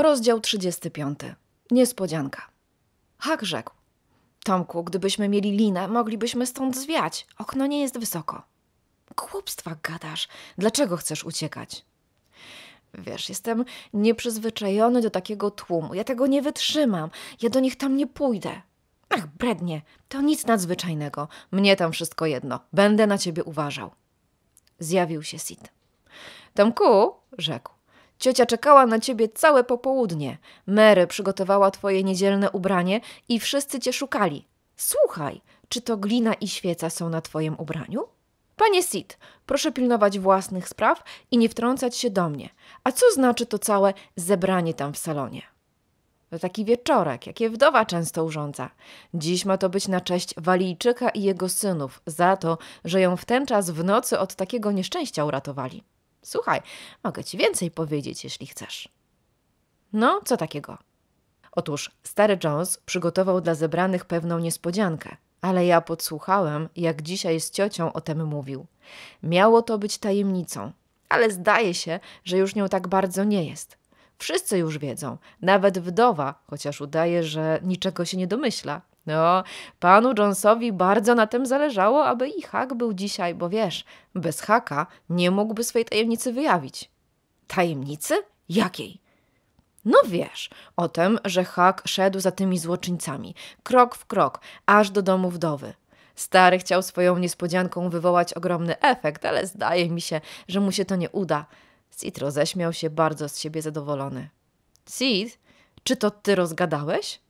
Rozdział 35. Niespodzianka. Hak rzekł. Tomku, gdybyśmy mieli linę, moglibyśmy stąd zwiać. Okno nie jest wysoko. Głupstwa gadasz. Dlaczego chcesz uciekać? Wiesz, jestem nieprzyzwyczajony do takiego tłumu. Ja tego nie wytrzymam. Ja do nich tam nie pójdę. Ach, brednie. To nic nadzwyczajnego. Mnie tam wszystko jedno. Będę na ciebie uważał. Zjawił się Sid. Tomku, rzekł. Ciocia czekała na ciebie całe popołudnie. Mary przygotowała twoje niedzielne ubranie i wszyscy cię szukali. Słuchaj, czy to glina i świeca są na twoim ubraniu? Panie Sid, proszę pilnować własnych spraw i nie wtrącać się do mnie. A co znaczy to całe zebranie tam w salonie? To taki wieczorek, jakie wdowa często urządza. Dziś ma to być na cześć Walijczyka i jego synów, za to, że ją w ten czas w nocy od takiego nieszczęścia uratowali. Słuchaj, mogę ci więcej powiedzieć, jeśli chcesz. No, co takiego? Otóż stary Jones przygotował dla zebranych pewną niespodziankę, ale ja podsłuchałem, jak dzisiaj z ciocią o tym mówił. Miało to być tajemnicą, ale zdaje się, że już nią tak bardzo nie jest. Wszyscy już wiedzą, nawet wdowa, chociaż udaje, że niczego się nie domyśla. No, panu Jonesowi bardzo na tym zależało, aby i hak był dzisiaj, bo wiesz, bez haka nie mógłby swej tajemnicy wyjawić. Tajemnicy? Jakiej? No wiesz, o tym, że Hak szedł za tymi złoczyńcami, krok w krok, aż do domu wdowy. Stary chciał swoją niespodzianką wywołać ogromny efekt, ale zdaje mi się, że mu się to nie uda. Citro ześmiał się bardzo z siebie zadowolony. Sid, czy to ty rozgadałeś?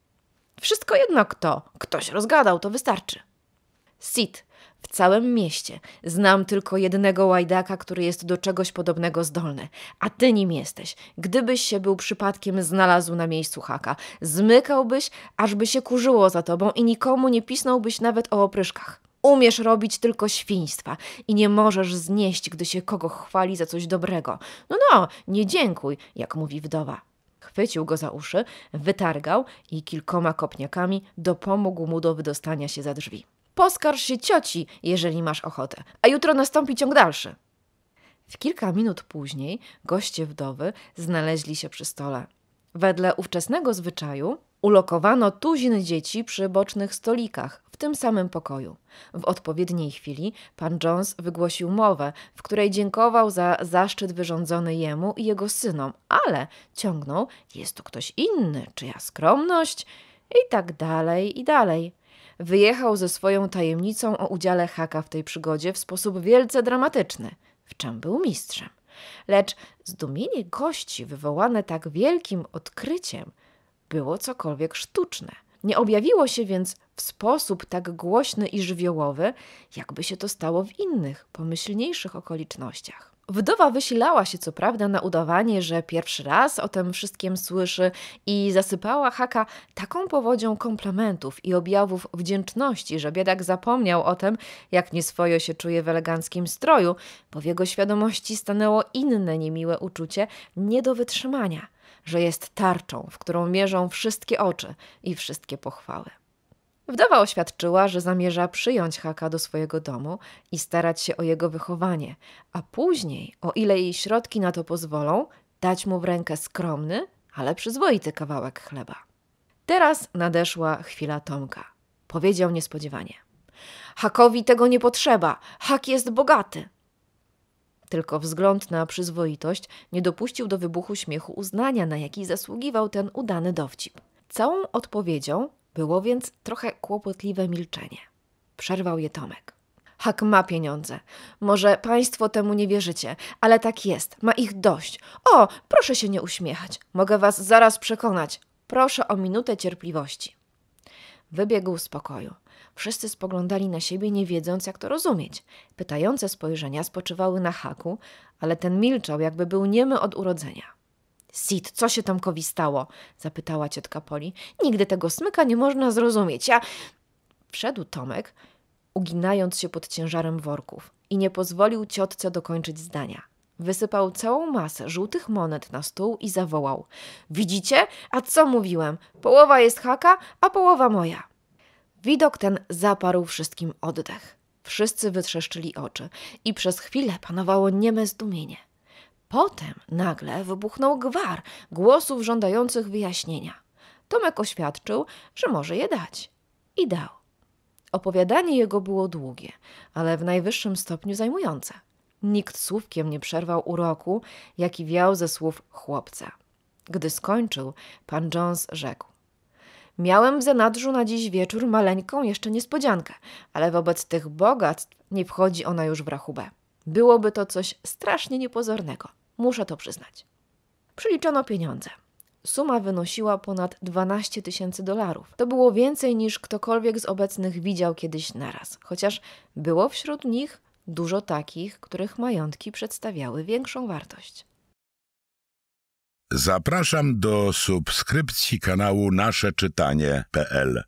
Wszystko jedno kto. Ktoś rozgadał, to wystarczy. Sid. W całym mieście znam tylko jednego łajdaka, który jest do czegoś podobnego zdolny, a ty nim jesteś. Gdybyś się był przypadkiem znalazł na miejscu haka, zmykałbyś, ażby się kurzyło za tobą i nikomu nie pisnąłbyś nawet o opryszkach. Umiesz robić tylko świństwa i nie możesz znieść, gdy się kogo chwali za coś dobrego. No, no, nie dziękuj, jak mówi wdowa chwycił go za uszy, wytargał i kilkoma kopniakami dopomógł mu do wydostania się za drzwi. Poskarż się cioci, jeżeli masz ochotę, a jutro nastąpi ciąg dalszy. W kilka minut później goście wdowy znaleźli się przy stole. Wedle ówczesnego zwyczaju Ulokowano tuzin dzieci przy bocznych stolikach, w tym samym pokoju. W odpowiedniej chwili pan Jones wygłosił mowę, w której dziękował za zaszczyt wyrządzony jemu i jego synom, ale ciągnął, jest tu ktoś inny, czyja skromność i tak dalej i dalej. Wyjechał ze swoją tajemnicą o udziale Haka w tej przygodzie w sposób wielce dramatyczny, w czym był mistrzem. Lecz zdumienie gości wywołane tak wielkim odkryciem – było cokolwiek sztuczne. Nie objawiło się więc w sposób tak głośny i żywiołowy, jakby się to stało w innych, pomyślniejszych okolicznościach. Wdowa wysilała się co prawda na udawanie, że pierwszy raz o tym wszystkim słyszy i zasypała Haka taką powodzią komplementów i objawów wdzięczności, że biedak zapomniał o tym, jak nieswojo się czuje w eleganckim stroju, bo w jego świadomości stanęło inne niemiłe uczucie nie do wytrzymania – że jest tarczą, w którą mierzą wszystkie oczy i wszystkie pochwały. Wdowa oświadczyła, że zamierza przyjąć Haka do swojego domu i starać się o jego wychowanie, a później, o ile jej środki na to pozwolą, dać mu w rękę skromny, ale przyzwoity kawałek chleba. Teraz nadeszła chwila Tomka. Powiedział niespodziewanie. Hakowi tego nie potrzeba. Hak jest bogaty. Tylko wzgląd na przyzwoitość nie dopuścił do wybuchu śmiechu uznania, na jaki zasługiwał ten udany dowcip. Całą odpowiedzią było więc trochę kłopotliwe milczenie. Przerwał je Tomek. Hak ma pieniądze. Może państwo temu nie wierzycie, ale tak jest. Ma ich dość. O, proszę się nie uśmiechać. Mogę was zaraz przekonać. Proszę o minutę cierpliwości. Wybiegł z pokoju. Wszyscy spoglądali na siebie, nie wiedząc, jak to rozumieć. Pytające spojrzenia spoczywały na haku, ale ten milczał, jakby był niemy od urodzenia. Sid, co się Tomkowi stało? zapytała ciotka Poli. Nigdy tego smyka nie można zrozumieć. Ja. Wszedł Tomek, uginając się pod ciężarem worków, i nie pozwolił ciotce dokończyć zdania. Wysypał całą masę żółtych monet na stół i zawołał: Widzicie? A co mówiłem? Połowa jest haka, a połowa moja. Widok ten zaparł wszystkim oddech. Wszyscy wytrzeszczyli oczy i przez chwilę panowało nieme zdumienie. Potem nagle wybuchnął gwar głosów żądających wyjaśnienia. Tomek oświadczył, że może je dać. I dał. Opowiadanie jego było długie, ale w najwyższym stopniu zajmujące. Nikt słówkiem nie przerwał uroku, jaki wiał ze słów chłopca. Gdy skończył, pan Jones rzekł: Miałem w zanadrzu na dziś wieczór maleńką jeszcze niespodziankę, ale wobec tych bogactw nie wchodzi ona już w rachubę. Byłoby to coś strasznie niepozornego, muszę to przyznać. Przyliczono pieniądze. Suma wynosiła ponad 12 tysięcy dolarów. To było więcej niż ktokolwiek z obecnych widział kiedyś naraz, chociaż było wśród nich dużo takich, których majątki przedstawiały większą wartość. Zapraszam do subskrypcji kanału naszeczytanie.pl.